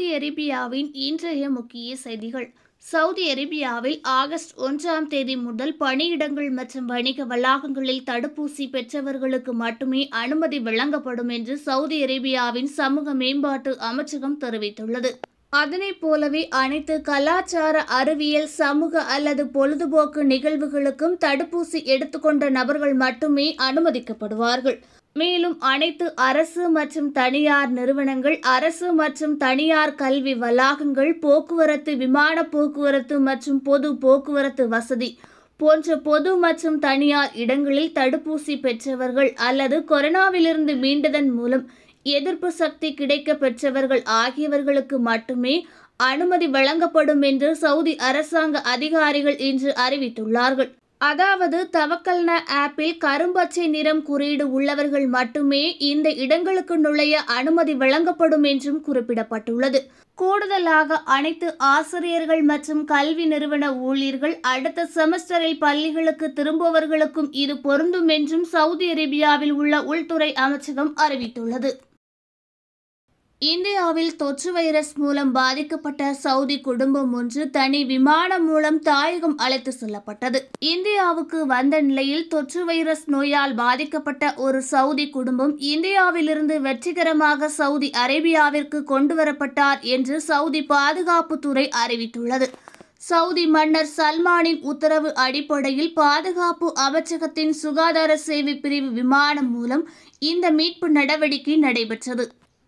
Saudi அரேபியாவின் இன்றைய முக்கிய செய்திகள் சவுதி அரேபியாவில் ஆகஸ்ட் ஒன்றாம் தேதி முதல் பணியிடங்கள் மற்றும் வணிக வளாகங்களில் தடுப்பூசி பெற்றவர்களுக்கு மட்டுமே அனுமதி வழங்கப்படும் என்று சவுதி அரேபியாவின் சமூக மேம்பாட்டு அமைச்சகம் தெரிவித்துள்ளது அதனைப் போலவே அனைத்து கலாச்சார அறிவியல் சமூக அல்லது பொழுதுபோக்கு நிகழ்வுகளுக்கும் தடுப்பூசி எடுத்துக்கொண்ட நபர்கள் மட்டுமே அனுமதிக்கப்படுவார்கள் மேலும் அனைத்து அரசு மற்றும் தனியார் நிறுவனங்கள் அரசு மற்றும் தனியார் கல்வி வளாகங்கள் போக்குவரத்து விமான போக்குவரத்து மற்றும் பொது போக்குவரத்து வசதி போன்ற பொது மற்றும் தனியார் இடங்களில் தடுப்பூசி பெற்றவர்கள் அல்லது கொரோனாவிலிருந்து மீண்டதன் மூலம் எதிர்ப்பு சக்தி கிடைக்க பெற்றவர்கள் ஆகியவர்களுக்கு மட்டுமே அனுமதி வழங்கப்படும் என்று சவுதி அரசாங்க அதிகாரிகள் இன்று அறிவித்துள்ளார்கள் அதாவது தவக்கல்ன ஆப்பில் கரும்பச்சை நிறம் குறியீடு உள்ளவர்கள் மட்டுமே இந்த இடங்களுக்கு நுழைய அனுமதி வழங்கப்படும் என்றும் குறிப்பிடப்பட்டுள்ளது கூடுதலாக அனைத்து ஆசிரியர்கள் மற்றும் கல்வி நிறுவன ஊழியர்கள் அடுத்த செமஸ்டரில் பள்ளிகளுக்கு திரும்புவவர்களுக்கும் இது பொருந்தும் என்றும் சவுதி அரேபியாவில் உள்ள உள்துறை அமைச்சகம் அறிவித்துள்ளது இந்தியாவில் தொற்று வைரஸ் மூலம் பாதிக்கப்பட்ட சவுதி குடும்பம் ஒன்று தனி விமானம் மூலம் தாயகம் அழைத்து செல்லப்பட்டது இந்தியாவுக்கு வந்த நிலையில் தொற்று வைரஸ் நோயால் பாதிக்கப்பட்ட ஒரு சவுதி குடும்பம் இந்தியாவிலிருந்து வெற்றிகரமாக சவுதி அரேபியாவிற்கு கொண்டு வரப்பட்டார் என்று சவுதி பாதுகாப்புத்துறை அறிவித்துள்ளது சவுதி மன்னர் சல்மானின் உத்தரவு அடிப்படையில் பாதுகாப்பு அமைச்சகத்தின் சுகாதார சேவை பிரிவு விமானம் மூலம் இந்த மீட்பு நடவடிக்கை நடைபெற்றது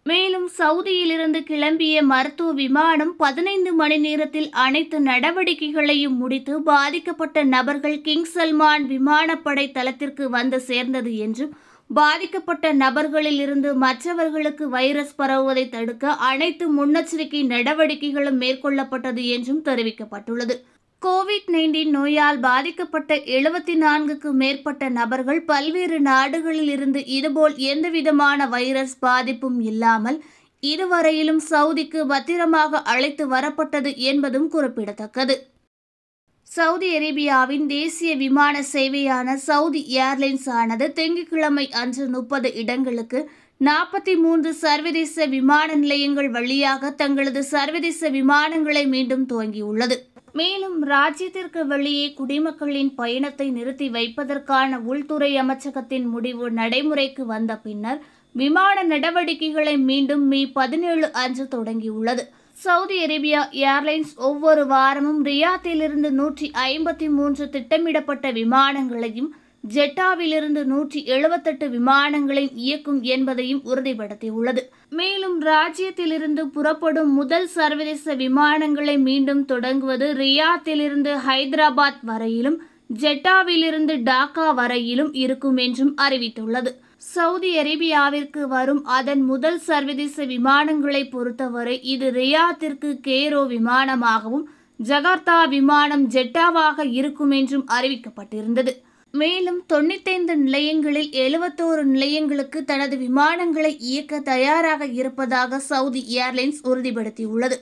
மேலும் சவுதியிலிருந்து கிளம்பிய மருத்துவ விமானம் பதினைந்து மணி நேரத்தில் அனைத்து நடவடிக்கைகளையும் முடித்து பாதிக்கப்பட்ட நபர்கள் கிங் சல்மான் விமானப்படை தளத்திற்கு வந்து சேர்ந்தது என்றும் பாதிக்கப்பட்ட நபர்களிலிருந்து மற்றவர்களுக்கு வைரஸ் பரவுவதை தடுக்க அனைத்து முன்னெச்சரிக்கை நடவடிக்கைகளும் மேற்கொள்ளப்பட்டது என்றும் தெரிவிக்கப்பட்டுள்ளது கோவிட் நைன்டீன் நோயால் பாதிக்கப்பட்ட எழுபத்தி நான்குக்கு மேற்பட்ட நபர்கள் பல்வேறு நாடுகளில் இருந்து இதுபோல் எந்தவிதமான வைரஸ் பாதிப்பும் இல்லாமல் இதுவரையிலும் சவுதிக்கு பத்திரமாக அழைத்து வரப்பட்டது என்பதும் குறிப்பிடத்தக்கது சவுதி அரேபியாவின் தேசிய விமான சேவையான சவுதி ஏர்லைன்ஸ் ஆனது திங்கட்கிழமை அன்று முப்பது இடங்களுக்கு நாற்பத்தி மூன்று சர்வதேச விமான நிலையங்கள் வழியாக தங்களது சர்வதேச விமானங்களை மீண்டும் துவங்கியுள்ளது மேலும் ராஜ்யத்திற்கு வெளியே குடிமக்களின் பயணத்தை நிறுத்தி வைப்பதற்கான உள்துறை அமைச்சகத்தின் முடிவு நடைமுறைக்கு வந்த பின்னர் விமான நடவடிக்கைகளை மீண்டும் மே பதினேழு அன்று தொடங்கியுள்ளது சவுதி அரேபியா ஏர்லைன்ஸ் ஒவ்வொரு வாரமும் ரியாத்திலிருந்து நூற்றி ஐம்பத்தி மூன்று திட்டமிடப்பட்ட விமானங்களையும் ஜெட்டாவிலிருந்து நூற்றி எழுபத்தெட்டு விமானங்களை இயக்கும் என்பதையும் உறுதிப்படுத்தியுள்ளது மேலும் ராஜ்யத்திலிருந்து புறப்படும் முதல் சர்வதேச விமானங்களை மீண்டும் தொடங்குவது ரியாத்திலிருந்து ஹைதராபாத் வரையிலும் ஜெட்டாவிலிருந்து டாக்கா வரையிலும் இருக்கும் என்றும் அறிவித்துள்ளது சவுதி அரேபியாவிற்கு வரும் அதன் முதல் சர்வதேச விமானங்களை பொறுத்தவரை இது ரியாத்திற்கு கேரோ விமானமாகவும் ஜகார்த்தா விமானம் ஜெட்டாவாக இருக்கும் என்றும் அறிவிக்கப்பட்டிருந்தது மேலும் தொண்ணூத்தைந்து நிலையங்களில் எழுபத்தோரு நிலையங்களுக்கு தனது விமானங்களை இயக்க தயாராக இருப்பதாக சவுதி ஏர்லைன்ஸ் உறுதிப்படுத்தியுள்ளது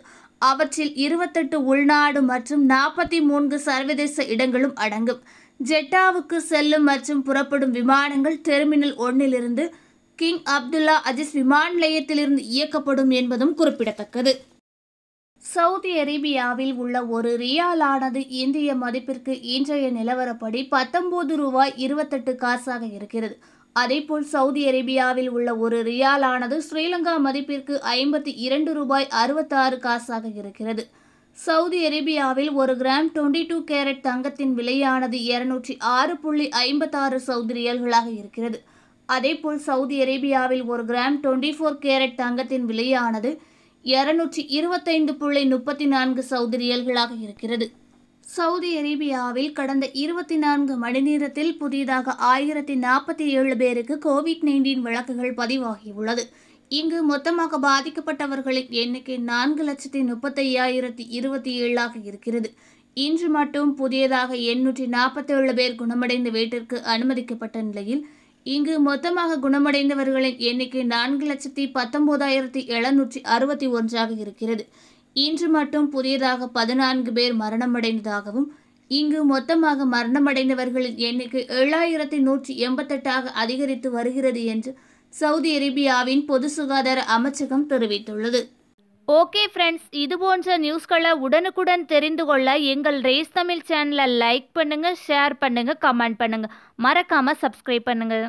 அவற்றில் இருபத்தெட்டு உள்நாடு மற்றும் நாற்பத்தி மூன்று சர்வதேச இடங்களும் அடங்கும் ஜெட்டாவுக்கு செல்லும் மற்றும் புறப்படும் விமானங்கள் டெர்மினல் ஒன்னிலிருந்து கிங் அப்துல்லா அஜிஸ் விமான நிலையத்திலிருந்து இயக்கப்படும் என்பதும் குறிப்பிடத்தக்கது சவுதி அரேபியாவில் உள்ள ஒரு ரியாலானது இந்திய மதிப்பிற்கு இன்றைய நிலவரப்படி பத்தொன்பது ரூபாய் இருபத்தெட்டு காசாக இருக்கிறது அதேபோல் சவுதி அரேபியாவில் உள்ள ஒரு ரியாலானது ஸ்ரீலங்கா மதிப்பிற்கு ஐம்பத்தி இரண்டு ரூபாய் அறுபத்தாறு காசாக இருக்கிறது சவுதி அரேபியாவில் ஒரு கிராம் டுவெண்ட்டி டூ கேரட் தங்கத்தின் விலையானது இருநூற்றி ஆறு புள்ளி ஐம்பத்தாறு சவுதி ரியல்களாக இருக்கிறது அதேபோல் சவுதி அரேபியாவில் ஒரு கிராம் டுவெண்ட்டி ஃபோர் கேரட் தங்கத்தின் விலையானது இருநூற்றி இருபத்தைந்து புள்ளி முப்பத்தி நான்கு சவுதி ரியல்களாக இருக்கிறது சவுதி அரேபியாவில் கடந்த இருபத்தி நான்கு மணி நேரத்தில் புதிதாக ஆயிரத்தி நாற்பத்தி ஏழு பேருக்கு கோவிட் நைன்டீன் வழக்குகள் பதிவாகியுள்ளது இங்கு மொத்தமாக பாதிக்கப்பட்டவர்களின் எண்ணிக்கை நான்கு லட்சத்தி முப்பத்தையாயிரத்தி இருபத்தி ஏழாக இருக்கிறது இன்று மட்டும் புதியதாக எண்ணூற்றி நாற்பத்தேழு பேர் குணமடைந்த வீட்டிற்கு அனுமதிக்கப்பட்ட நிலையில் இங்கு மொத்தமாக குணமடைந்தவர்களின் எண்ணிக்கை நான்கு லட்சத்தி பத்தொன்பதாயிரத்தி எழுநூற்றி அறுபத்தி ஒன்றாக இருக்கிறது இன்று மட்டும் புதியதாக பதினான்கு பேர் மரணமடைந்ததாகவும் இங்கு மொத்தமாக மரணமடைந்தவர்களின் எண்ணிக்கை ஏழாயிரத்தி நூற்றி எண்பத்தெட்டாக அதிகரித்து வருகிறது என்று சவுதி அரேபியாவின் பொது சுகாதார அமைச்சகம் தெரிவித்துள்ளது ஓகே ஃப்ரெண்ட்ஸ் இது போன்ற நியூஸ்களை உடனுக்குடன் தெரிந்து கொள்ள எங்கள் ரேஸ் தமிழ் சேனலை லைக் பண்ணுங்கள் ஷேர் பண்ணுங்கள் கமெண்ட் பண்ணுங்கள் மறக்காமல் சப்ஸ்கிரைப் பண்ணுங்கள்